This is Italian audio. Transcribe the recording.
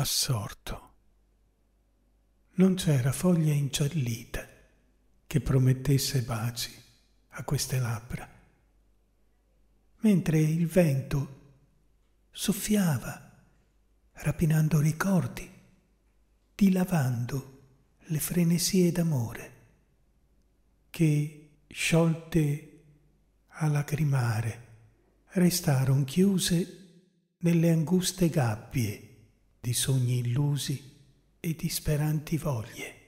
assorto. Non c'era foglia inciallita che promettesse baci a queste labbra, mentre il vento soffiava, rapinando ricordi, dilavando le frenesie d'amore che, sciolte a lacrimare, restarono chiuse nelle anguste gabbie di sogni illusi e disperanti voglie.